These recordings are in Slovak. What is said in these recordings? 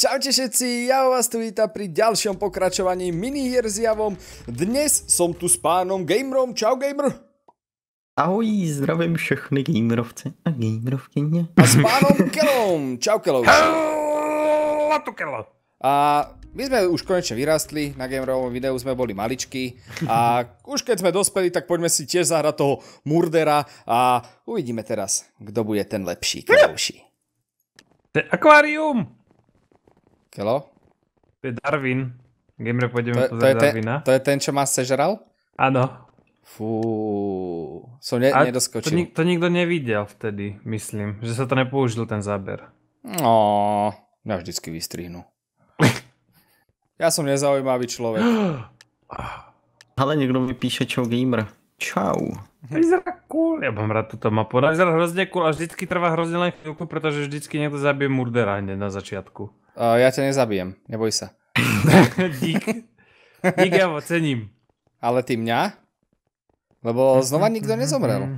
Čaute všetci, ja vás tu vítam pri ďalšom pokračovaní minihier s Javom. Dnes som tu s pánom Gamerom. Čau Gamer. Ahoj, zdravím všechny gamerovce a gamerovky. A s pánom Kelom. Čau Kelov. Hello tu Kelo. A my sme už konečne vyrastli, na gamerovom videu sme boli maličky a už keď sme dospeli, tak poďme si tiež zahrať toho murdera a uvidíme teraz, kto bude ten lepší, krajší. Hm! To je akvárium! Kelo? To je Darwin. Gamer, pôjdeme to, to je Darwina. Ten, to je ten, čo ma sežral? Áno. Fú, som ne, A nedoskočil. To, nik, to nikto nevidel vtedy, myslím, že sa to nepoužil ten záber. No, ja vždycky vystrihnú. ja som nezaujímavý človek. Ale niekto mi píše, čo gamer. Čau. Vyzerá cool, ja mám rád túto mapu. Vyzerá hrozne cool a vždycky trvá hrozne len chvíľku, pretože vždycky niekto zabije murdera hneď na začiatku. Uh, ja ťa nezabijem, neboj sa. Dík. Dík, ja ho cením. Ale ty mňa? Lebo znova nikto nezomrel.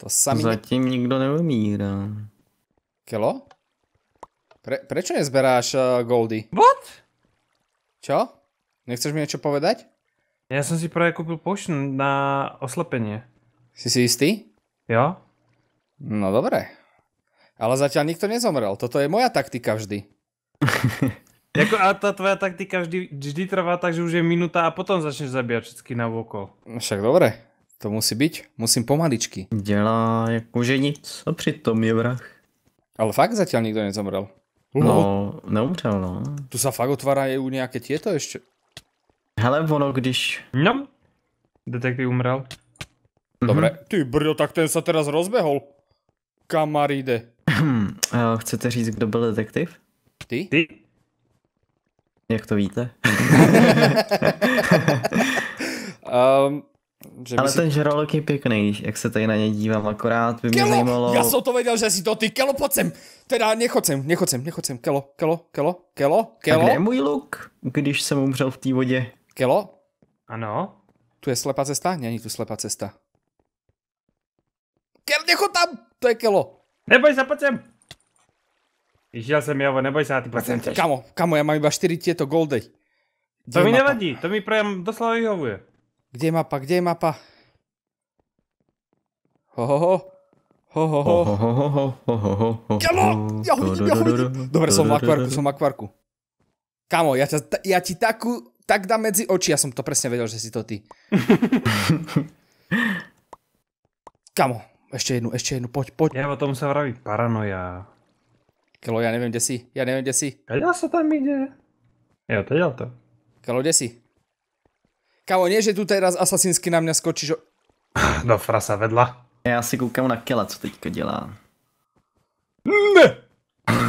To mi... Zatím ne... nikto neumíra. Kelo? Pre, prečo nezberáš uh, eh, goldy? What? Čo? Nechceš mi niečo povedať? Ja som si práve kúpil potion na oslepenie. Si si istý? Jo. No dobre. Ale zatiaľ nikto nezomrel. Toto je moja taktika vždy. Jako, a tá tvoja taktika vždy, vždy trvá tak, že už je minúta a potom začneš zabíjať všetky na voko. Však dobre, to musí byť. Musím pomaličky. Dělá jakože nic a přitom je vrah. Ale fakt zatiaľ nikto nezomrel. No, no neumřel, no. Tu sa fakt otvárajú nejaké tieto ešte. Hele, ono, když... No, detektív umrel. Dobre. Mm-hmm. Ty brdo, tak ten sa teraz rozbehol. Kamaríde. Hm, eh, chcete říct, kdo byl detektiv? Ty? Ty? Jak to víte? um, že Ale si... ten žralok je pěkný, jak se tady na ně dívám, akorát by mě kelo! zajímalo... jsem to věděl, že si to ty, Kelo, pojď sem! Teda nechod sem, nechod sem, nechod sem, Kelo, Kelo, Kelo, Kelo, Kelo. A kde je můj luk, když jsem umřel v té vodě? Kelo? Ano? Tu je slepá cesta? Není tu slepá cesta. Kelo, nechod tam! To je Kelo. Neboj zapad sem! Išiel som Jovo, neboj sa, ty paciente. Kamo, kamo, ja mám iba 4 tieto goldy. Kde to mi mapa? nevadí, to mi priam doslova vyhovuje. Kde je mapa, kde je mapa? Hohoho. Hohoho. ja ho vidím, ja ho vidím. Dobre, som v akvarku, som v akvarku. Kamo, ja, ťa, ja ti takú, tak dám medzi oči, ja som to presne vedel, že si to ty. Kamo, ešte jednu, ešte jednu, poď, poď. Ja o tom sa vraví paranoja. Kalo, ja neviem, kde si. Ja neviem, kde si. Kaďa sa tam ide? Ja to ja to. Kalo, kde si? Kamo, nie, že tu teraz asasinsky na mňa skočíš. No frasa vedla. Já si koukám na Kela, co teďka dělá. Ne!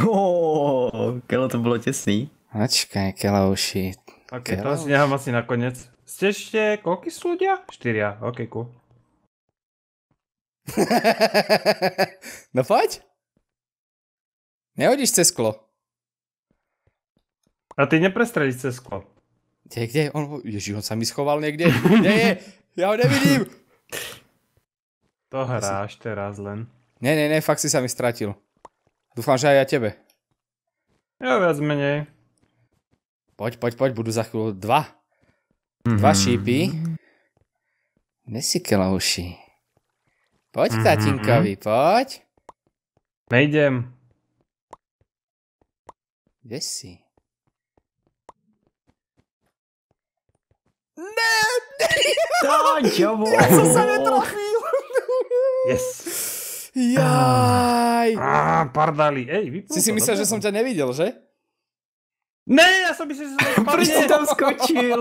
Oh, Kelo, to bylo tesný. Ačkaj, Kela uši. Ok, to si nechám asi nakonec. Ste ešte, koľko sú ľudia? Štyria, ok, cool. no poď. Nehodíš cez sklo. A ty neprestrelíš cez sklo. Kde, kde? On, Ježi, on sa mi schoval niekde. Kde je? Ja ho nevidím. To hráš teraz len. Ne, ne, ne, fakt si sa mi stratil. Dúfam, že aj ja tebe. Ja viac menej. Poď, poď, poď, budú za chvíľu dva. Mm-hmm. Dva šípy. Nesikela uši. Poď mm-hmm. tatinkovi, mhm. poď. Nejdem. Kde si? Ne! Táďovo! Ja som sa netrafil! Yes. Jaj! Á, pardali. Ej, vypúl Si si myslel, že som ťa nevidel, že? Ne, ja som myslel, že som to spavne... Prečo tam skočil?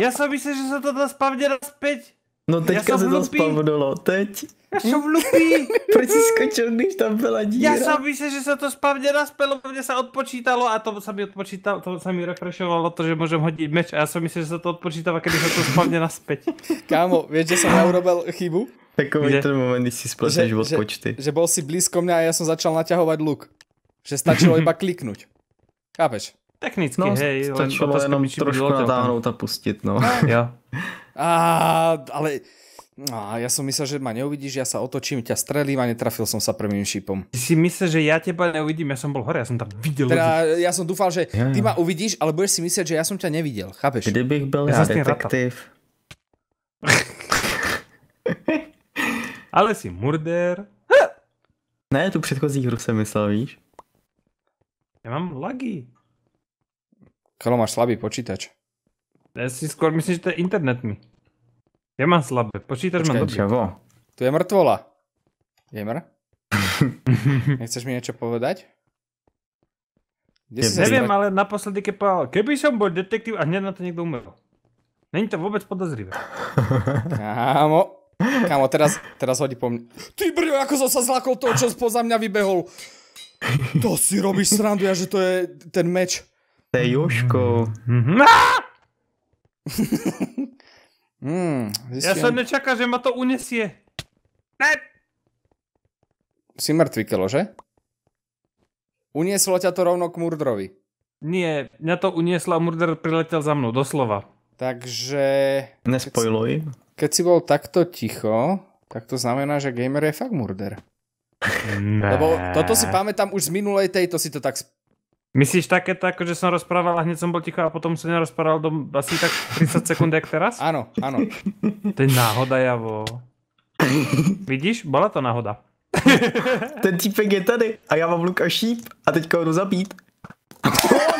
Ja som myslel, že som to tam spavne späť. No teďka ja se to spavnulo, teď. Já jsem vlupý. Proč jsi skočil, když tam byla díra? Já jsem myslel, že se to spavně naspelo, mě se odpočítalo a to se mi odpočítalo, to se mi refreshovalo to, že môžem hodiť meč a já jsem myslel, že se to odpočítava, když se to spavně naspäť. Kámo, vieš, že som ja urobil chybu? Takový ten moment, když si spletneš od počty. Že, že bol si blízko mňa a ja som začal naťahovať luk. Že stačilo iba kliknúť. Chápeš? Technicky, no, hej. Stačilo len jenom trošku natáhnout a pustit, no. no jo. A, ale... a ja som myslel, že ma neuvidíš, ja sa otočím, ťa strelím a netrafil som sa prvým šípom. Ty si myslel, že ja teba neuvidím, ja som bol hore, ja som tam videl. Teda, ja som dúfal, že ja, ja. ty ma uvidíš, ale budeš si myslieť, že ja som ťa nevidel, chápeš? Kdybych bol ja, ja detektív. ale si murder. ne, tu předchozí hru sa myslel, víš? Ja mám lagy. Kalo, máš slabý počítač. Ja si skôr myslím, že to je internetmi. Ja mám slabé, počítač mám dobrý. Čo, Tu je mŕtvola. Gamer? Nechceš mi niečo povedať? ja neviem, zbať? ale naposledy, keď povedal, keby som bol detektív a hneď na to niekto umrel. Není to vôbec podozrivé. Kámo, kámo, teraz, teraz hodí po mne. Ty brio, ako som sa zlakol toho, čo spoza mňa vybehol. To si robíš srandu, ja, že to je ten meč. To je Joško. Mm-hmm. hmm, ja som nečakal, že ma to unesie. Ne! Si mŕtvy, Kelo, že? Unieslo ťa to rovno k Murdrovi. Nie, mňa to unieslo a Murder priletel za mnou, doslova. Takže... Nespojluj. Keď, keď si bol takto ticho, tak to znamená, že gamer je fakt Murder. Ne. Lebo toto si pamätám už z minulej tejto si to tak Myslíš také ako že som rozprával a hneď som bol ticho a potom som nerozprával do asi tak 30 sekúnd, jak teraz? Áno, áno. To je náhoda, Javo. Vidíš, bola to náhoda. Ten týpek je tady a já mám Luka a šíp a teďka ho jdu zabít.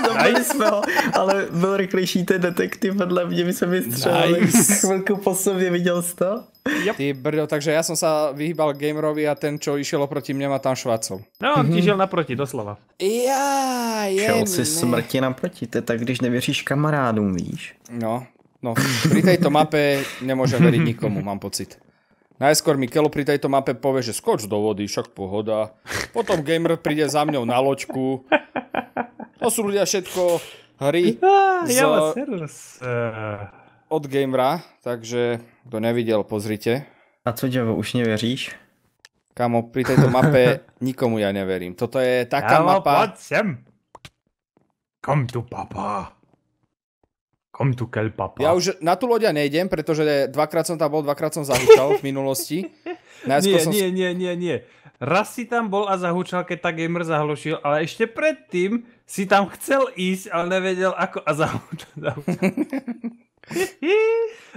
No, byli nice. jsme ho, ale byl rychlejší ten detektiv vedle mě, my jsme vystřelili nice. chvilku po sobě, viděl jsi to? Yep. Ty brdo, takže já jsem sa vyhýbal gamerovi a ten, čo išel oproti mě, má tam švácov. No, on ti mm -hmm. žil naproti, doslova. Já, je, Šel si smrti naproti, to tak, když nevěříš kamarádům, víš. No, no, pri tejto mape nemůže veriť nikomu, mám pocit. Najskôr mi Kelo pri tejto mape povie, že skoč do vody, však pohoda. Potom gamer príde za mňou na loďku ľudia všetko hry z, ja vás eh. od gamera, takže kto nevidel, pozrite. A co, Devo, už neveríš? Kamo, pri tejto mape nikomu ja neverím. Toto je taká Javo, mapa... Poď sem. Kom tu, papa. Kom tu, kel, papa. Ja už na tú loďa nejdem, pretože dvakrát som tam bol, dvakrát som zahúčal v minulosti. Najskôr nie, som... nie, nie, nie, nie. Raz si tam bol a zahučal, keď tá gamer zahlušil, ale ešte predtým si tam chcel ísť, ale nevedel ako a za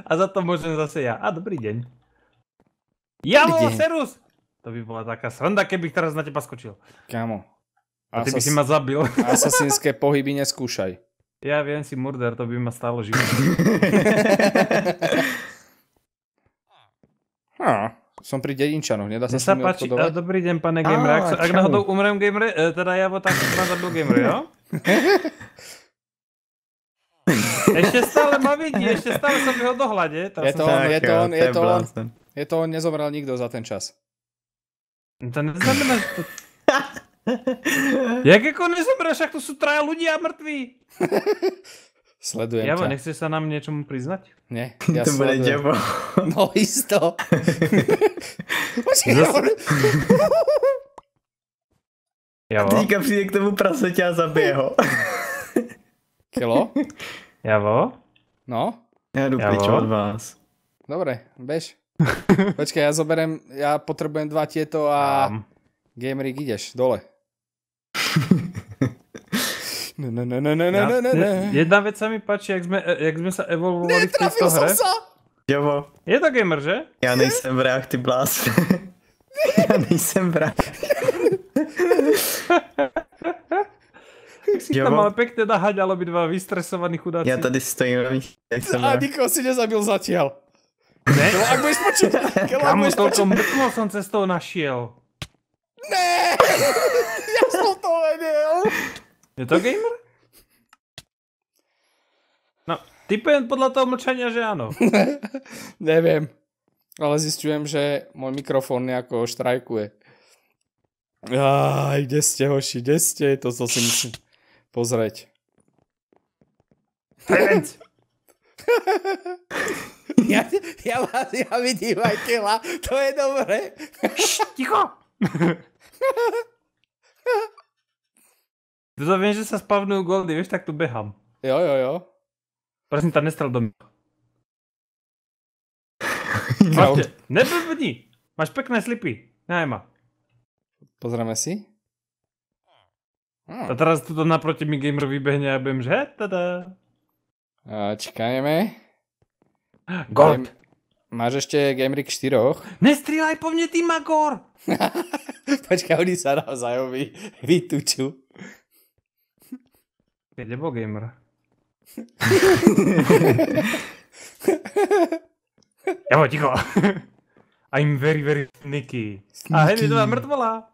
a za to môžem zase ja. A dobrý deň. Jalo, Serus! To by bola taká sranda, keby teraz na teba skočil. Kamo. A ty Asas... by si ma zabil. Asasinské pohyby neskúšaj. Ja viem si murder, to by ma stalo život. huh. Som pri dedinčanoch, nedá sa sa páči, a, dobrý deň, pane Gamer. React. Ak náhodou umrem Gamer, e, teda ja tak ma zabil Gamer, jo? ešte stále ma vidí, ešte stále som v jeho dohľade. Je je to on, je to on, je to on. Je to on, nezomrel nikto za ten čas. To neznamená, že to... Jak ako nezomrel, však tu sú traja ľudia mŕtví. Sledujem Javo, ťa. nechceš sa nám niečomu priznať? Nie, ja to sledujem. bude Javo. No isto. Počkej, Javo. Týka príde k tomu praseťa a zabije ho. Kilo? Javo? No? Ja jdu Javo? od vás. Dobre, bež. Počkaj, ja zoberiem, ja potrebujem dva tieto a... Game rig ideš, dole. Ne, ne, ne, ne, ne, ne, ne, ne, ne. Jedna vec sa mi páči, jak sme, e, jak sme sa evolvovali v tejto hre. som sa! Jovo. Je to gamer, že? Ja nejsem vrah, ty blás. ja nejsem vrah. Jak si tam ale pekne ale by dva vystresovaní chudáci. Ja tady stojím a nejsem vrah. A nikoho si nezabil zatiaľ. Ne? Kelo, ak budeš počuť. Kamu, toľko mŕtvol som cestou našiel. Ne! Ja som to vedel. Je to gamer? No, typujem podľa toho mlčania, že áno. Neviem. Ale zistujem, že môj mikrofón nejako štrajkuje. Aj, kde ste, hoši, kde ste? To, som si musím pozrieť. ja, ja, vás, ja vidím aj tela, to je dobré. Ticho! To viem, že sa spavnujú goldy, vieš, tak tu behám. Jo, jo, jo. Prosím, tam nestrel do mňa. Neblbni. Máš pekné slipy. Najma. Pozrieme si. A teraz tuto naproti mi gamer vybehne a budem, že tada. A Gold. Game... Máš ešte Gamerik 4. Nestrílaj po mne, ty Magor! Počkaj, oni sa navzájom vy, je nebo gamer. ja ho ticho. I'm very, very sneaky. sneaky. A hej, je to mŕtvola.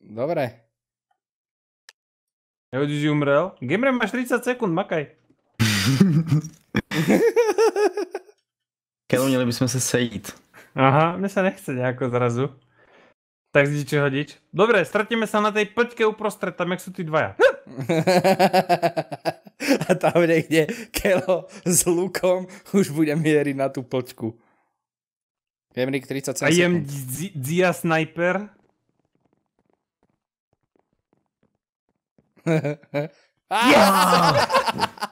Dobre. Nehodí, si umrel. Gamer máš 30 sekúnd, makaj. Keľu, měli bychom se sejít. Aha, mne sa nechce nejako zrazu. Tak čo hodiť. Dobre, stretneme sa na tej plťke uprostred, tam jak sú tí dvaja. A tam niekde Kelo s Lukom už bude mieriť na tú plťku. 30 sekúnd. A jem Dia Sniper. yes! Ah!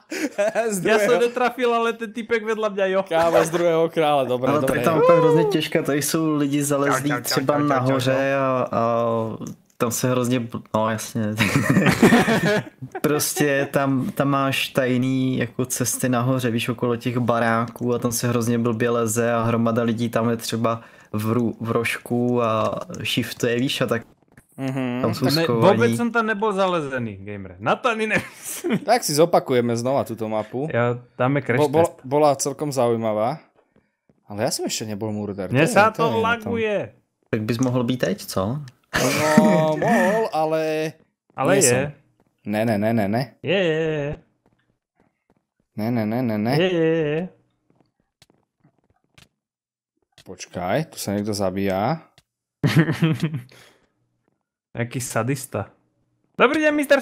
z druhého... Ja som netrafil, ale ten typek vedľa mňa jo. Káva z druhého krála, dobré, Ale dobré. to je tam úplne hrozně těžké, to jsou lidi zalezlí třeba nahoře a, a tam se hrozně, no jasně, prostě tam, tam máš tajný jako cesty nahoře, víš, okolo těch baráků a tam se hrozně blbě leze a hromada lidí tam je třeba v, v rožku a shiftuje, víš, a tak Mm-hmm. Tam sú ne, vôbec som tam nebol zalezený, gamer. Na to ani nemyslím. Tak si zopakujeme znova túto mapu. Ja, dáme crash Bo, bola, bola celkom zaujímavá. Ale ja som ešte nebol murder. Mne sa to, to laguje. Tak bys mohol byť teď, co? No, mohol, ale... Ale Nie je. Ne, ne, ne, ne, ne. Je, je, je. Ne, ne, ne, ne, ne. Je, je, je. Počkaj, tu sa niekto zabíja. Jaký sadista. Dobrý deň, mister...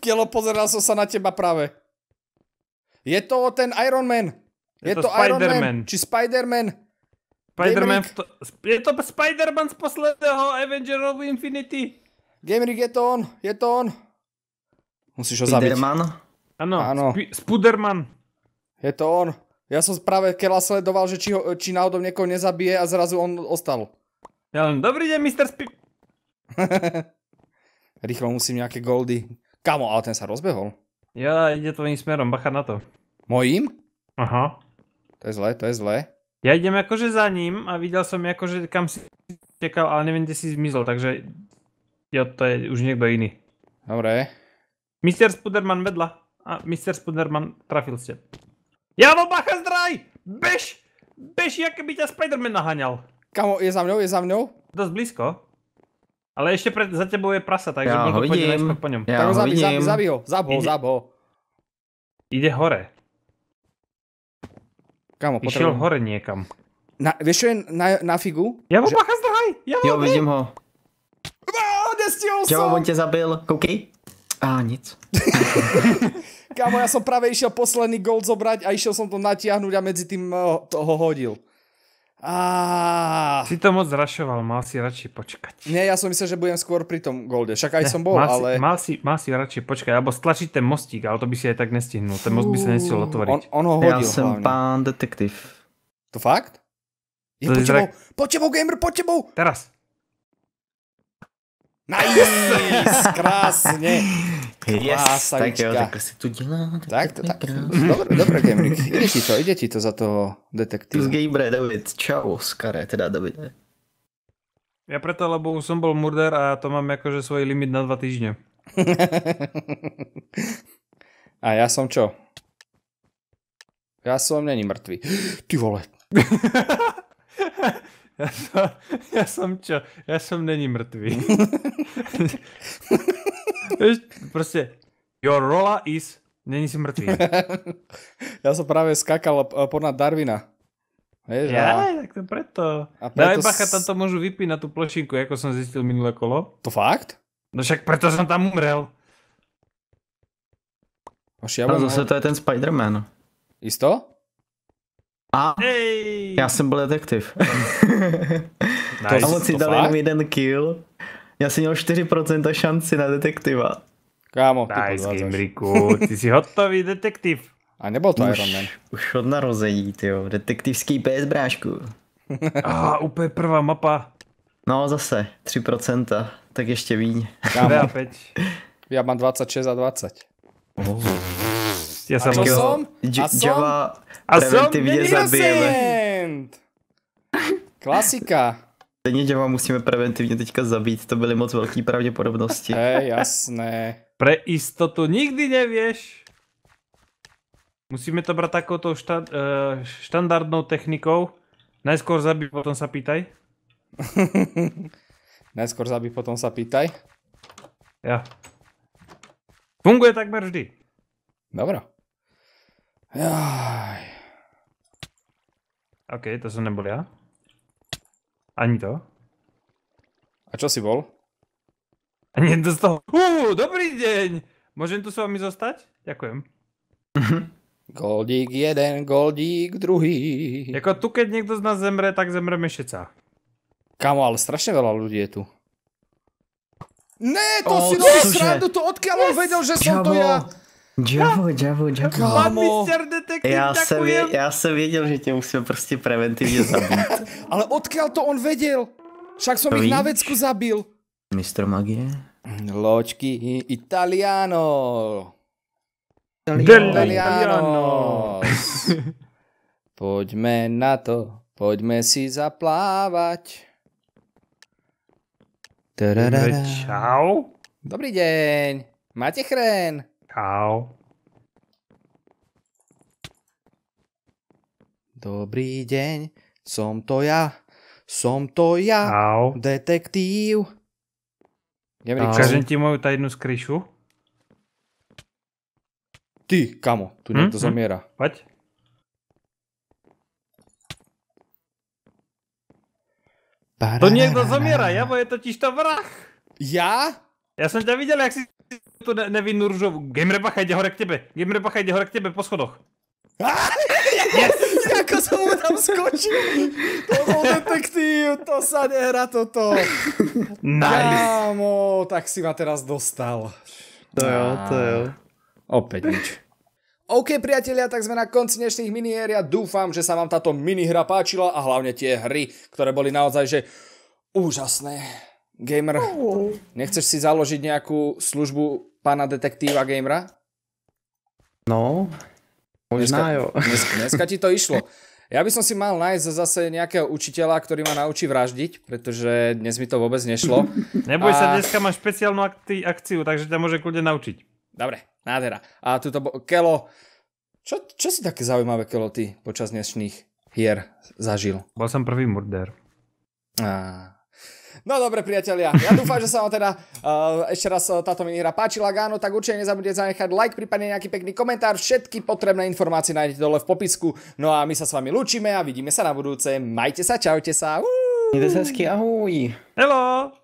Kielo, pozeral som sa na teba práve. Je to ten Iron Man. Je, je to, to Iron Man. Či Spider-Man. Spider-Man to, je to Spider-Man z posledného Avengers of Infinity. Gamerik, je to on. Je to on. Musíš ho zabiť. Spider-Man? Áno, Áno. Sp- Spuderman. Je to on. Ja som práve keľa sledoval, že či, ho, či náhodou niekoho nezabije a zrazu on ostal. Ja len, dobrý deň, Mr. Spi... Rýchlo musím nejaké goldy. Kamo, ale ten sa rozbehol. Ja ide tvojím smerom, bacha na to. Mojím? Aha. To je zlé, to je zlé. Ja idem akože za ním a videl som akože kam si tekal, ale neviem, kde si zmizol, takže ja, to je už niekto iný. Dobre. Mr. Spuderman vedla a Mr. Spuderman trafil ste. Jano, bacha, zdraj! Bež! Bež, jak by ťa Spiderman naháňal. Kamo, je za mnou, je za mnou. Dosť blízko. Ale ešte pred, za tebou je prasa, takže ja ho vidím. po ňom. Ja tak ho zabij, zabij, zabij ho, zab ho, zab ho. Ide hore. Kamo, potrebujem. Išiel hore niekam. Na, vieš čo je na, na figu? Ja ho že... bacha zdrhaj! Ja ho jo, vidím ho. Destihol som! Čo, on ťa zabil, koukej. Á, nic. Kamo, ja som práve išiel posledný gold zobrať a išiel som to natiahnuť a medzi tým toho eh, hodil. Ah. Si to moc zrašoval, mal si radšej počkať. Nie, ja som myslel, že budem skôr pri tom golde. Však aj ne, som bol, mal ale... Si, mal, si, mal si radšej počkať, alebo stlačiť ten mostík, ale to by si aj tak nestihnul. Ten most by sa nestihol otvoriť. On, on ho hodil Ja som hlavne. pán detektív. To fakt? Je to po, tebou, po tebou, gamer, po tebou! Teraz. Nice, krásne. Yes, tak jo, tak si tu dělá. Tak, to, tak. Dobre, dobre, Gemrik. Ide ti to, ide ti to za toho detektíva. Plus Gamebre, David, čau, skare, teda David. Ja preto, lebo už som bol murder a to mám akože svoj limit na dva týždne. a ja som čo? Ja som není mŕtvý. Ty vole. ja, som, ja som čo? Ja som není mŕtvý. Vieš, proste, your rola is, není si mŕtvý. ja som práve skakal eh, ponad Darwina. Vieš, ja, a... tak to preto. A preto Daj bacha, tam to môžu vypiť na tú plošinku, ako som zistil minulé kolo. To fakt? No však preto som tam umrel. Až ja no, zase to je ten Spider-Man. Isto? A Ej. ja som bol detektív. nice. Tam si dali jenom jeden kill Já jsem měl 4% šanci na detektiva. Kámo, ty nice Gimriku, ty jsi hotový detektiv. A nebol to už, Iron Man. Už od narození, ty jo. Detektivský PS brášku. A úplně prvá mapa. No zase, 3%, tak ještě víň. Kámo, já mám 26 a 20. Oh. Ja a čo A som? a som Klasika stejně, že musíme preventivně teďka zabít, to byly moc velký pravděpodobnosti. Je, jasné. Pre istotu nikdy nevieš. Musíme to brať takouto šta, eh, štandardnou technikou. Najskôr zabij, potom sa pýtaj. Najskôr zabij, potom sa pýtaj. Ja. Funguje takmer vždy. Dobro. Jaj. OK, to som nebol ja. Ani to. A čo si bol? A nedostal. Uú, dobrý deň! Môžem tu s vami zostať? Ďakujem. Goldík jeden, goldík druhý. Jako tu, keď niekto z nás zemre, tak zemreme šeca. Kamo, ale strašne veľa ľudí je tu. Ne, to oh, si robil srandu, to odkiaľ yes. on vedel, že som Kamo. to ja. Javo, Javo, Javo. Kámo. já, jsem, vě, já jsem věděl, že tě musíme prostě preventivně zabít. Ale odkiaľ to on vedel? Však som jich ich na vecku zabil. Mistr magie? Ločky Italiano. Italiano. Italiano. Poďme na to. Poďme si zaplávať. Čau. Dobrý deň. Máte chrén? Čau. Dobrý deň, som to ja, som to ja, Čau. detektív. Ukážem ti moju tajnú skrišu. Ty, kamo, tu hm? niekto hm? Poď. To niekto zomiera, Javo je totiž to vrah. Ja? Ja som ťa videl, jak si tu ne, nevinnú ružovú. Game ide hore k tebe. Game Rebacha ide hore k tebe po schodoch. Yes. Ako som mu tam skočil. To bol detektív, to sa nehra toto. Nice. Kámo, tak si ma teraz dostal. To jo, to jo. Opäť nič. OK priatelia, tak sme na konci dnešných minihier. Ja dúfam, že sa vám táto minihra páčila a hlavne tie hry, ktoré boli naozaj že úžasné. Gamer, nechceš si založiť nejakú službu pána detektíva gamera? No, možná dneska, jo. Dneska, dneska ti to išlo. Ja by som si mal nájsť zase nejakého učiteľa, ktorý ma naučí vraždiť, pretože dnes mi to vôbec nešlo. Neboj a... sa, dneska máš špeciálnu akciu, takže ťa môže kľudne naučiť. Dobre, nádhera. A tuto bo- Kelo, čo, čo si také zaujímavé Kelo ty počas dnešných hier zažil? Bol som prvý murder. A... No dobre priatelia, ja dúfam, že sa vám teda uh, ešte raz eh, táto minihra páčila, áno, tak určite nezabudnite zanechať like, prípadne nejaký pekný komentár, všetky potrebné informácie nájdete dole v popisku, no a my sa s vami lúčime a vidíme sa na budúce, majte sa, čaute sa, uuu. Ahoj. Hello.